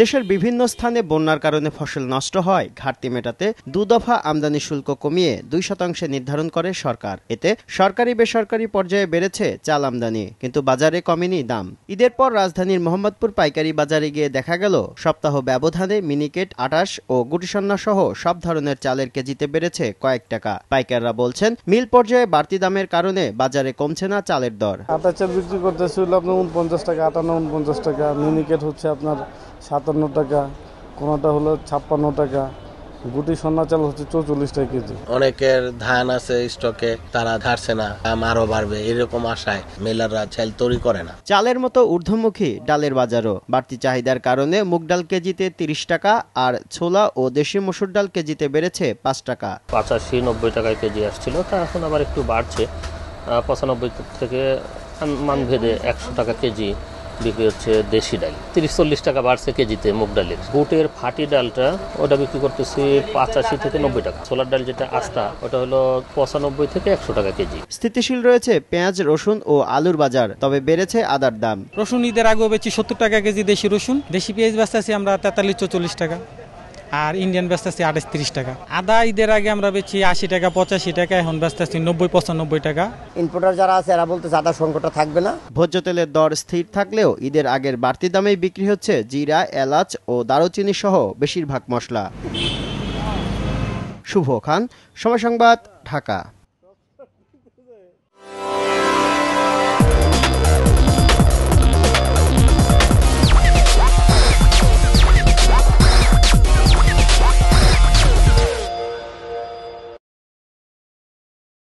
দেশের বিভিন্ন স্থানে বন্যার কারণে ফসল নষ্ট হয় ঘাটতি মেটাতে দুদফা আমদানি শুল্ক কমিয়ে দুই শতাংশে নির্ধারণ করে সরকার এতে সরকারি বেসরকারি পর্যায়ে বেড়েছে চাল আমদানি কিন্তু বাজারে কমেনি দাম ঈদের পর রাজধানীর মোহাম্মদপুর পাইকারি বাজারে গিয়ে দেখা গেল সপ্তাহ ব্যবধানে মিনিকেট আটাশ ও গুটিসন্না সহ সব ধরনের চালের কেজিতে বেড়েছে কয়েক টাকা পাইকাররা বলছেন মিল পর্যায়ে বাড়তি দামের কারণে বাজারে কমছে না চালের দর আটা চাল বিক্রি করতেছিল আপনার উনপঞ্চাশ টাকা আটান্ন উনপঞ্চাশ টাকা মিনিকেট হচ্ছে আপনার সাত সাতান্ন টাকা কোনোটা হলো ছাপ্পান্ন টাকা গুটি সোনা চাল হচ্ছে চৌচল্লিশ টাকা কেজি অনেকের ধান আছে স্টকে তারা ধারছে না দাম আরো বাড়বে এরকম আশায় মেলাররা চাল তৈরি করে না চালের মতো ঊর্ধ্বমুখী ডালের বাজারও বাড়তি চাহিদার কারণে মুগ ডাল কেজিতে তিরিশ টাকা আর ছোলা ও দেশি মসুর ডাল কেজিতে বেড়েছে পাঁচ টাকা পাঁচাশি নব্বই টাকায় কেজি আসছিল তা এখন আবার একটু বাড়ছে পঁচানব্বই থেকে মান ভেদে একশো টাকা কেজি বিক্রি হচ্ছে দেশি ডাল তিরিশ চল্লিশ টাকা বাড়ছে কেজিতে মুগ ডালের বুটের ফাটি ডালটা ওটা বিক্রি করতেছি পঁচাশি থেকে নব্বই টাকা ছোলার ডাল যেটা আস্তা ওটা হলো পঁচানব্বই থেকে একশো টাকা কেজি স্থিতিশীল রয়েছে পেঁয়াজ রসুন ও আলুর বাজার তবে বেড়েছে আদার দাম রসুন ঈদের আগেও বেছি সত্তর টাকা কেজি দেশি রসুন দেশি পেঁয়াজ আছি আমরা তেতাল্লিশ চল্লিশ টাকা আর ইন্ডিয়ান বেচতেছি আঠাশ তিরিশ টাকা আদা ঈদের আগে আমরা বেচি আশি টাকা পঁচাশি টাকা এখন বেচতেছি নব্বই পঁচানব্বই টাকা ইম্পোর্টার যারা আছে এরা বলতে আদা সংকটটা থাকবে না ভোজ্য তেলের দর স্থির থাকলেও ঈদের আগের বাড়তি দামেই বিক্রি হচ্ছে জিরা এলাচ ও দারুচিনি সহ বেশিরভাগ মশলা শুভ খান সময় সংবাদ ঢাকা